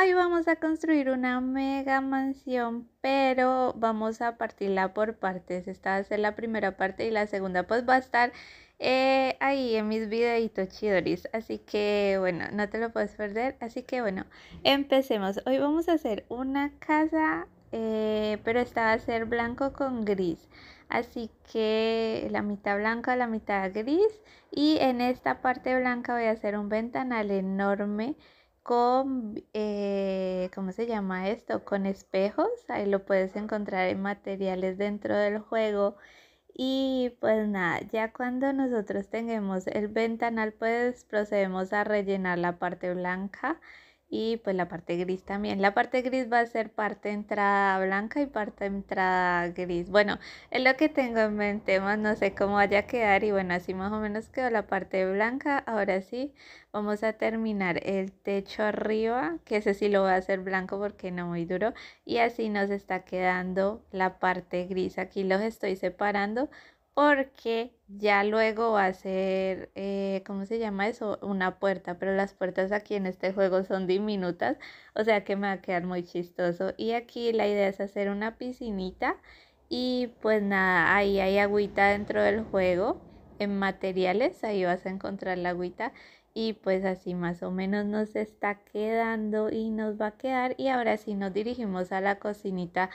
hoy vamos a construir una mega mansión, pero vamos a partirla por partes. Esta va a ser la primera parte y la segunda pues va a estar eh, ahí en mis videitos chidoris. Así que bueno, no te lo puedes perder. Así que bueno, empecemos. Hoy vamos a hacer una casa, eh, pero esta va a ser blanco con gris. Así que la mitad blanca, la mitad gris. Y en esta parte blanca voy a hacer un ventanal enorme con, eh, ¿cómo se llama esto? Con espejos, ahí lo puedes encontrar en materiales dentro del juego. Y pues nada, ya cuando nosotros tengamos el ventanal, pues procedemos a rellenar la parte blanca y pues la parte gris también. La parte gris va a ser parte entrada blanca y parte entrada gris. Bueno, es lo que tengo en mente, más no sé cómo vaya a quedar y bueno, así más o menos quedó la parte blanca. Ahora sí, vamos a terminar el techo arriba, que ese sí lo voy a hacer blanco porque no muy duro y así nos está quedando la parte gris. Aquí los estoy separando porque ya luego va a ser, eh, ¿cómo se llama eso? Una puerta, pero las puertas aquí en este juego son diminutas, o sea que me va a quedar muy chistoso. Y aquí la idea es hacer una piscinita y pues nada, ahí hay agüita dentro del juego, en materiales, ahí vas a encontrar la agüita. Y pues así más o menos nos está quedando y nos va a quedar. Y ahora sí nos dirigimos a la cocinita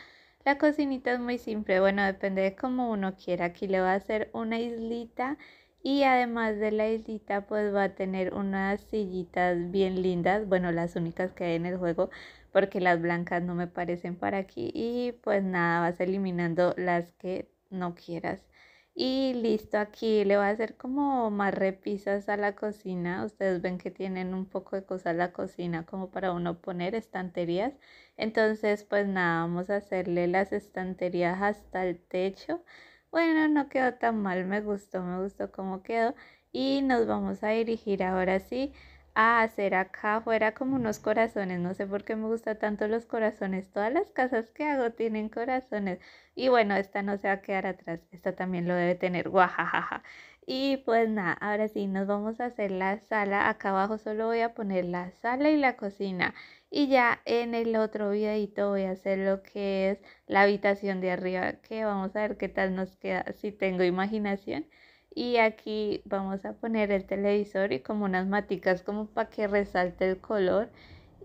la cocinita es muy simple, bueno, depende de cómo uno quiera. Aquí le va a hacer una islita y además de la islita pues va a tener unas sillitas bien lindas, bueno, las únicas que hay en el juego porque las blancas no me parecen para aquí y pues nada, vas eliminando las que no quieras. Y listo, aquí le voy a hacer como más repisas a la cocina. Ustedes ven que tienen un poco de cosas la cocina como para uno poner estanterías. Entonces, pues nada, vamos a hacerle las estanterías hasta el techo. Bueno, no quedó tan mal, me gustó, me gustó cómo quedó. Y nos vamos a dirigir ahora sí a hacer acá afuera como unos corazones. No sé por qué me gustan tanto los corazones. Todas las casas que hago tienen corazones. Y bueno, esta no se va a quedar atrás. Esta también lo debe tener. Guajajaja. Y pues nada, ahora sí, nos vamos a hacer la sala. Acá abajo solo voy a poner la sala y la cocina. Y ya en el otro videito voy a hacer lo que es la habitación de arriba, que vamos a ver qué tal nos queda, si tengo imaginación y aquí vamos a poner el televisor y como unas maticas como para que resalte el color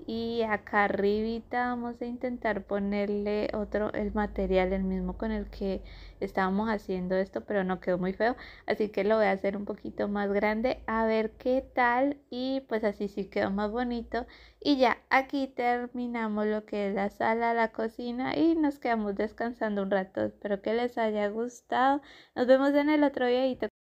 y acá arribita vamos a intentar ponerle otro el material el mismo con el que estábamos haciendo esto pero no quedó muy feo así que lo voy a hacer un poquito más grande a ver qué tal y pues así sí quedó más bonito y ya aquí terminamos lo que es la sala la cocina y nos quedamos descansando un rato espero que les haya gustado nos vemos en el otro videito